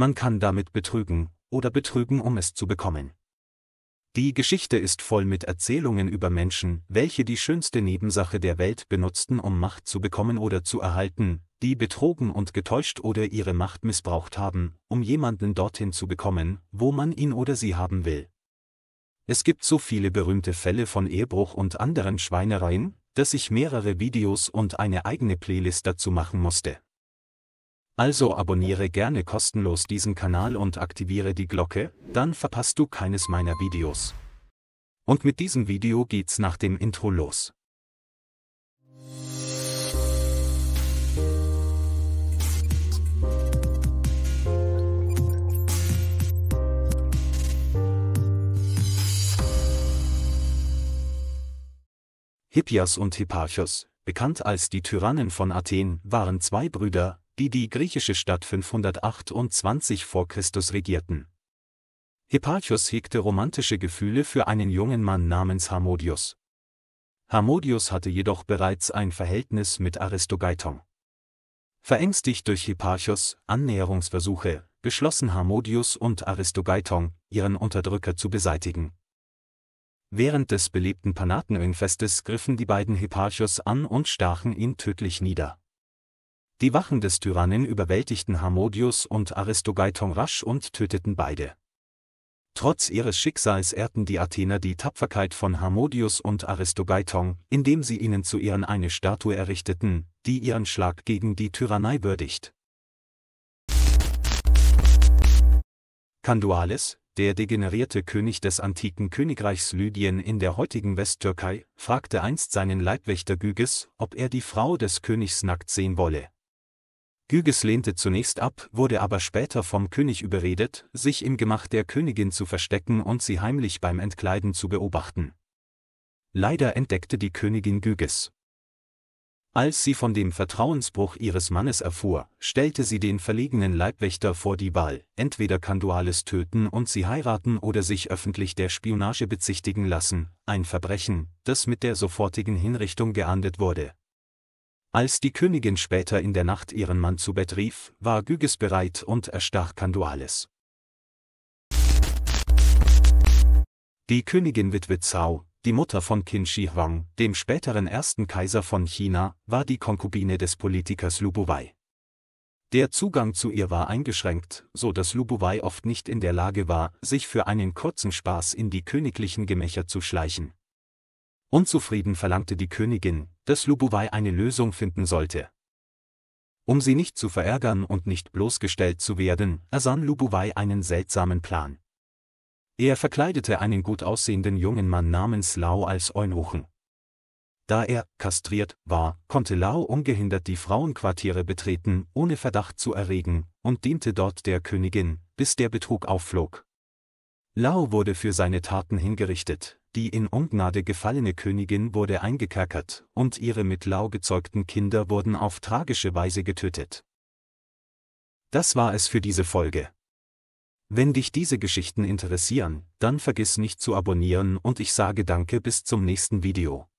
man kann damit betrügen oder betrügen, um es zu bekommen. Die Geschichte ist voll mit Erzählungen über Menschen, welche die schönste Nebensache der Welt benutzten, um Macht zu bekommen oder zu erhalten, die betrogen und getäuscht oder ihre Macht missbraucht haben, um jemanden dorthin zu bekommen, wo man ihn oder sie haben will. Es gibt so viele berühmte Fälle von Ehebruch und anderen Schweinereien, dass ich mehrere Videos und eine eigene Playlist dazu machen musste. Also abonniere gerne kostenlos diesen Kanal und aktiviere die Glocke, dann verpasst du keines meiner Videos. Und mit diesem Video geht's nach dem Intro los. Hippias und Hipparchus, bekannt als die Tyrannen von Athen, waren zwei Brüder, die die griechische Stadt 528 vor Christus regierten. Hipparchus hegte romantische Gefühle für einen jungen Mann namens Harmodius. Harmodius hatte jedoch bereits ein Verhältnis mit Aristogeiton. Verängstigt durch Hipparchus Annäherungsversuche, beschlossen Harmodius und Aristogeiton, ihren Unterdrücker zu beseitigen. Während des belebten Panatenringfestes griffen die beiden Hipparchus an und stachen ihn tödlich nieder. Die Wachen des Tyrannen überwältigten Harmodius und Aristogaiton rasch und töteten beide. Trotz ihres Schicksals ehrten die Athener die Tapferkeit von Harmodius und Aristogaiton, indem sie ihnen zu Ehren eine Statue errichteten, die ihren Schlag gegen die Tyrannei würdigt. Kanduales, der degenerierte König des antiken Königreichs Lydien in der heutigen Westtürkei, fragte einst seinen Leibwächter Gyges, ob er die Frau des Königs nackt sehen wolle. Gyges lehnte zunächst ab, wurde aber später vom König überredet, sich im Gemach der Königin zu verstecken und sie heimlich beim Entkleiden zu beobachten. Leider entdeckte die Königin Gyges. Als sie von dem Vertrauensbruch ihres Mannes erfuhr, stellte sie den verlegenen Leibwächter vor die Wahl, entweder Kanduales töten und sie heiraten oder sich öffentlich der Spionage bezichtigen lassen, ein Verbrechen, das mit der sofortigen Hinrichtung geahndet wurde, als die Königin später in der Nacht ihren Mann zu Bett rief, war Güges bereit und erstach Kanduales. Die Königin Witwe Zhao, die Mutter von Qin Shi Huang, dem späteren ersten Kaiser von China, war die Konkubine des Politikers Lu Buwei. Der Zugang zu ihr war eingeschränkt, so dass Lu Buwei oft nicht in der Lage war, sich für einen kurzen Spaß in die königlichen Gemächer zu schleichen. Unzufrieden verlangte die Königin, dass Lubuwei eine Lösung finden sollte. Um sie nicht zu verärgern und nicht bloßgestellt zu werden, ersann Lubuwei einen seltsamen Plan. Er verkleidete einen gut aussehenden jungen Mann namens Lau als Eunuchen. Da er kastriert war, konnte Lau ungehindert die Frauenquartiere betreten, ohne Verdacht zu erregen, und diente dort der Königin, bis der Betrug aufflog. Lau wurde für seine Taten hingerichtet, die in Ungnade gefallene Königin wurde eingekerkert, und ihre mit Lau gezeugten Kinder wurden auf tragische Weise getötet. Das war es für diese Folge. Wenn dich diese Geschichten interessieren, dann vergiss nicht zu abonnieren und ich sage danke bis zum nächsten Video.